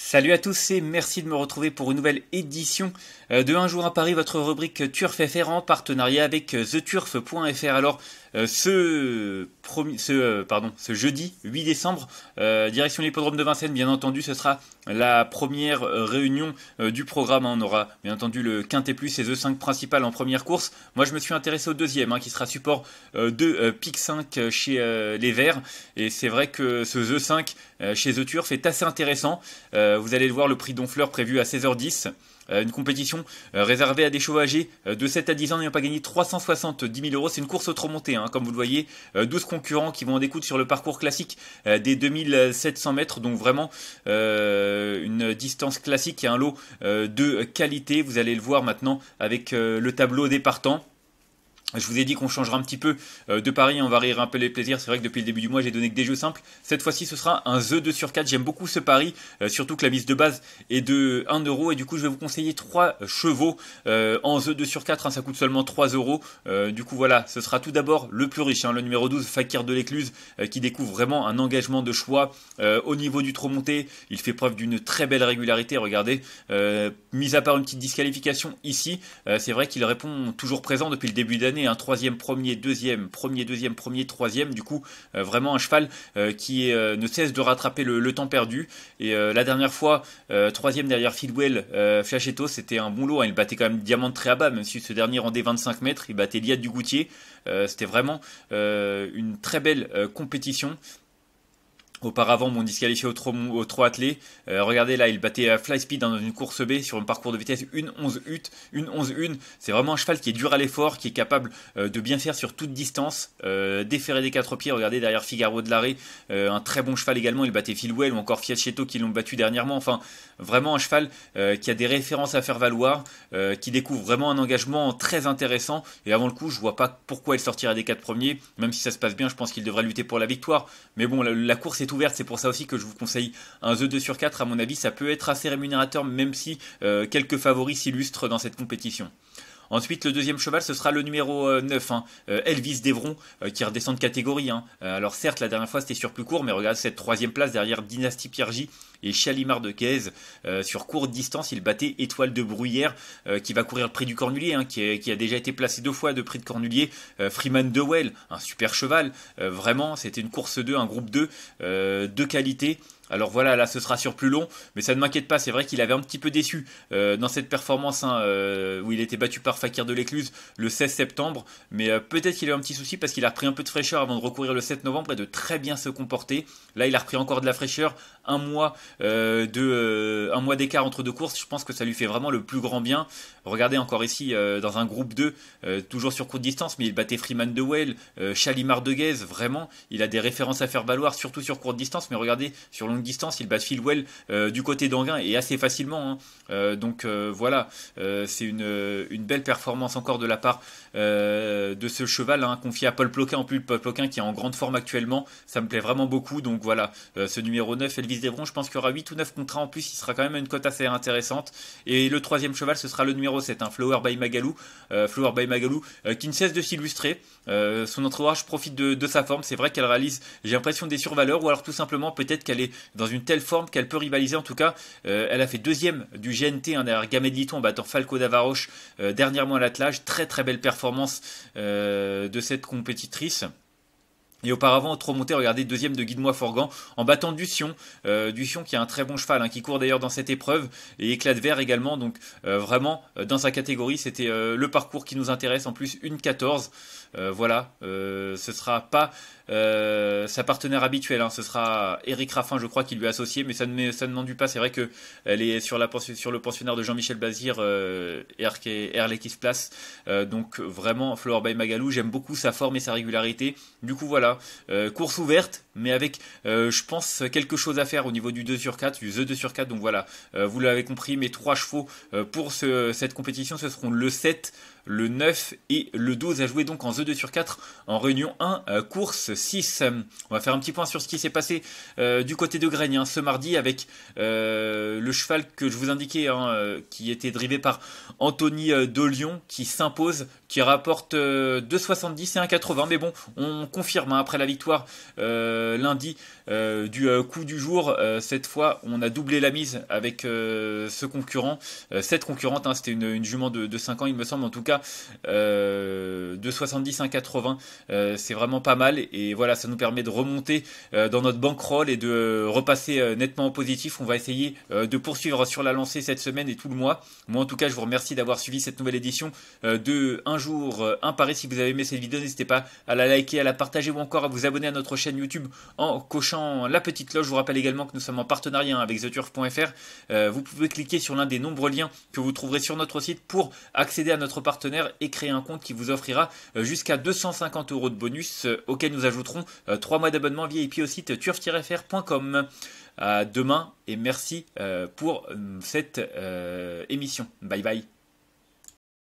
Salut à tous et merci de me retrouver pour une nouvelle édition euh, de Un jour à Paris, votre rubrique Turf FR en partenariat avec euh, theturf.fr. Alors, euh, euh, ce, jeudi 8 décembre, euh, direction l'hippodrome de Vincennes, bien entendu, ce sera la première réunion du programme. On aura bien entendu le Quintet Plus et The 5 principal en première course. Moi, je me suis intéressé au deuxième, hein, qui sera support de Pic 5 chez les Verts. Et c'est vrai que ce The 5 chez The Turf est assez intéressant. vous allez le voir, le prix Donfleur prévu à 16h10. Euh, une compétition euh, réservée à des chevaux euh, de 7 à 10 ans n'ayant pas gagné 370 000 euros. C'est une course au montée, hein, comme vous le voyez. 12 concurrents qui vont en découdre sur le parcours classique des 2700 mètres. Donc vraiment une distance classique et un lot de qualité. Vous allez le voir maintenant avec le tableau des partants. Je vous ai dit qu'on changera un petit peu euh, de pari, on va rire un peu les plaisirs. C'est vrai que depuis le début du mois, j'ai donné que des jeux simples. Cette fois-ci, ce sera un The 2 sur 4. J'aime beaucoup ce pari, euh, surtout que la mise de base est de 1 euro. Et du coup, je vais vous conseiller 3 chevaux euh, en The 2 sur 4. Hein. ça coûte seulement 3 euros. Du coup, voilà, ce sera tout d'abord le plus riche, hein, le numéro 12, Fakir de l'Écluse, qui découvre vraiment un engagement de choix au niveau du trop monté. Il fait preuve d'une très belle régularité. Regardez, mis à part une petite disqualification ici, c'est vrai qu'il répond toujours présent depuis le début d'année un troisième, premier, deuxième, premier, deuxième, premier, troisième. Du coup, euh, vraiment un cheval euh, qui euh, ne cesse de rattraper le, temps perdu. Et la dernière fois, troisième derrière Fieldwell, Flachetto c'était un bon lot. Hein. Il battait quand même Diamant très à bas, même si ce dernier rendait 25 mètres. Il battait Liade du Goutier. c'était vraiment une très belle compétition. Auparavant, mon disqualifié au trois au euh, regardez là, il battait euh, Fly Speed dans une course B sur un parcours de vitesse 1-11 1 C'est vraiment un cheval qui est dur à l'effort, qui est capable euh, de bien faire sur toute distance. déférer des quatre pieds, regardez derrière Figaro de l'arrêt, un très bon cheval également. Il battait Filwell ou encore Fiacchetto qui l'ont battu dernièrement. Enfin, vraiment un cheval qui a des références à faire valoir, qui découvre vraiment un engagement très intéressant. Et avant le coup, je vois pas pourquoi il sortirait des quatre premiers. Même si ça se passe bien, je pense qu'il devrait lutter pour la victoire. Mais bon, la course est ouverte. C'est pour ça aussi que je vous conseille un The 2 sur 4. À mon avis, ça peut être assez rémunérateur, même si euh, quelques favoris s'illustrent dans cette compétition. Ensuite, le deuxième cheval, ce sera le numéro 9, euh, hein, euh, Elvis Devron, euh, qui redescend de catégorie. Hein. alors certes, la dernière fois, c'était sur plus court, mais regarde cette troisième place derrière Dynasty Piergi et Chalimard de Caise. sur courte distance, il battait Étoile de Bruyère, qui va courir le prix du Cornulier, hein, qui, a déjà été placé deux fois de prix de Cornulier. Freeman Dewell, un super cheval. vraiment, c'était une course 2, un groupe 2 de qualité. Alors voilà, là ce sera sur plus long, mais ça ne m'inquiète pas, c'est vrai qu'il avait un petit peu déçu euh, dans cette performance hein, euh, où il était battu par Fakir de l'Écluse le 16 septembre, mais euh, peut-être qu'il a un petit souci parce qu'il a repris un peu de fraîcheur avant de recourir le 7 novembre et de très bien se comporter. Là il a repris encore de la fraîcheur, un mois mois d'écart entre deux courses, je pense que ça lui fait vraiment le plus grand bien. Regardez encore ici dans un groupe 2, toujours sur courte distance, mais il battait Freeman de Well, Chalimard de vraiment, il a des références à faire valoir, surtout sur courte distance, mais regardez sur long distance. Il bat Philwell euh, du côté d'Anguin et assez facilement. Hein. Euh, donc euh, voilà, euh, c'est une, belle performance encore de la part de ce cheval hein, confié à Paul Ploquin. En plus, Paul Ploquin qui est en grande forme actuellement, ça me plaît vraiment beaucoup. Donc voilà, ce numéro 9, Elvis Devron, je pense qu'il y aura 8 ou 9 contrats en plus. Il sera quand même une cote assez intéressante. Et le troisième cheval, ce sera le numéro 7, un hein, Flower by Magalou. Flower by Magalou qui ne cesse de s'illustrer. son entourage profite de, de sa forme. C'est vrai qu'elle réalise, j'ai l'impression, des survaleurs ou alors tout simplement peut-être qu'elle est dans une telle forme qu'elle peut rivaliser. En tout cas, euh, elle a fait deuxième du GNT hein, derrière Gamedito en battant Falco Davaroche euh, dernièrement à l'attelage. Très très belle performance euh, de cette compétitrice. Et auparavant, trop montée, regardez, deuxième de Guidemois Forgan en battant Sion. Du Sion qui a un très bon cheval, hein, qui court d'ailleurs dans cette épreuve, et éclat de vert également. Donc vraiment, dans sa catégorie, c'était le parcours qui nous intéresse. En plus, une 14. voilà, ce sera pas euh, sa partenaire habituelle, hein, ce sera Eric Raffin, je crois, qui lui est associé, mais ça ne, ça ne pas. C'est vrai que elle est sur, la, sur le pensionnaire de Jean-Michel Bazir, euh, qui se place. donc vraiment, flor by Magalou, j'aime beaucoup sa forme et sa régularité. Du coup, voilà, euh, course ouverte, mais avec, euh, je pense, quelque chose à faire au niveau du 2 sur 4, du The 2 sur 4. Donc voilà, vous l'avez compris, mes trois chevaux pour cette compétition, ce seront le 7, le 9 et le 12 à jouer donc en The 2 sur 4 en réunion 1, course 6. On va faire un petit point sur ce qui s'est passé euh, du côté de Graigne hein, ce mardi avec euh, le cheval que je vous indiquais, hein, euh, qui était drivé par Anthony de qui s'impose, qui rapporte 2,70 et 1,80. Mais bon, on confirme hein, après la victoire lundi du coup du jour. cette fois, on a doublé la mise avec ce concurrent, cette concurrente. C'était une, jument de, 5 ans, il me semble en tout cas. 2,70 1,80. c'est vraiment pas mal et et voilà, ça nous permet de remonter euh, dans notre bankroll et de euh, repasser euh, nettement en positif. On va essayer de poursuivre sur la lancée cette semaine et tout le mois. Moi, en tout cas, je vous remercie d'avoir suivi cette nouvelle édition de Un jour, un pari. Si vous avez aimé cette vidéo, n'hésitez pas à la liker, à la partager ou encore à vous abonner à notre chaîne YouTube en cochant la petite cloche. Je vous rappelle également que nous sommes en partenariat hein, avec theturf.fr. Vous pouvez cliquer sur l'un des nombreux liens que vous trouverez sur notre site pour accéder à notre partenaire et créer un compte qui vous offrira jusqu'à 250 euros de bonus auquel nous ajoutons rajouteront 3 euh, mois d'abonnement VIP au site turf-fr.com. demain et merci euh, pour euh, cette émission. Bye bye.